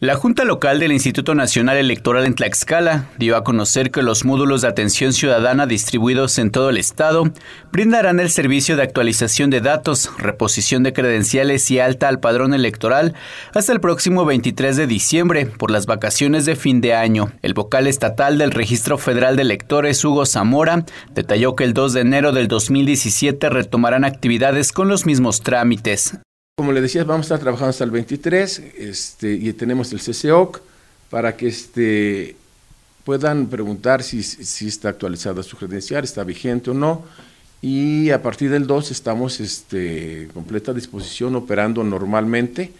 La Junta Local del Instituto Nacional Electoral en Tlaxcala dio a conocer que los módulos de atención ciudadana distribuidos en todo el estado brindarán el servicio de actualización de datos, reposición de credenciales y alta al padrón electoral hasta el próximo 23 de diciembre por las vacaciones de fin de año. El vocal estatal del Registro Federal de Electores, Hugo Zamora, detalló que el 2 de enero del 2017 retomarán actividades con los mismos trámites. Como le decía, vamos a estar trabajando hasta el 23 este, y tenemos el CCOC para que este, puedan preguntar si, está actualizada su credencial, está vigente o no. Y a partir del 2 estamos este, completa disposición, operando normalmente.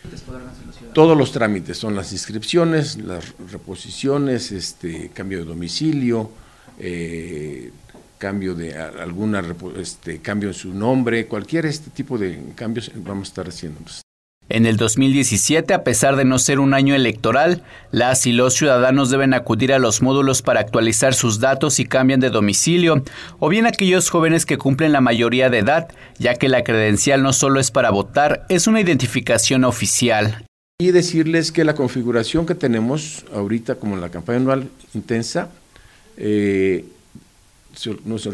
Todos los trámites son las inscripciones, las reposiciones, este, cambio de domicilio, eh, cambio de alguna este, cambio en su nombre, cualquier este tipo de cambios vamos a estar haciendo. Pues. En el 2017, a pesar de no ser un año electoral, las y los ciudadanos deben acudir a los módulos para actualizar sus datos si cambian de domicilio, o bien aquellos jóvenes que cumplen la mayoría de edad, ya que la credencial no solo es para votar, es una identificación oficial. Y decirles que la configuración que tenemos ahorita, como la campaña anual intensa, eh, no se,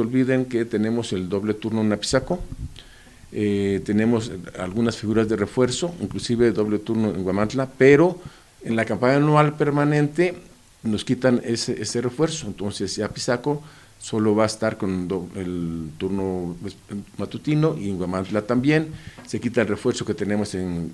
olviden que tenemos el doble turno en Apizaco, eh, tenemos algunas figuras de refuerzo, inclusive doble turno en Guamantla, pero en la campaña anual permanente nos quitan ese, refuerzo, entonces Apizaco solo va a estar con el turno pues, matutino y en Guamantla también, se quita el refuerzo que tenemos en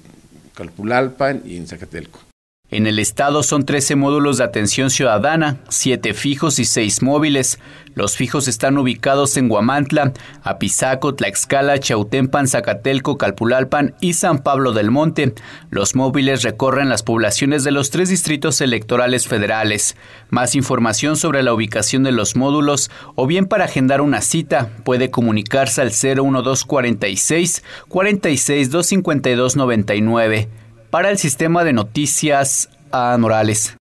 Calpulalpa y en Zacatelco. En el estado son 13 módulos de atención ciudadana, 7 fijos y 6 móviles. Los fijos están ubicados en Guamantla, Apizaco, Tlaxcala, Chautempan, Zacatelco, Calpulalpan y San Pablo del Monte. Los móviles recorren las poblaciones de los tres distritos electorales federales. Más información sobre la ubicación de los módulos o bien para agendar una cita puede comunicarse al 01246 46 99 para el sistema de noticias Anorales. Ah,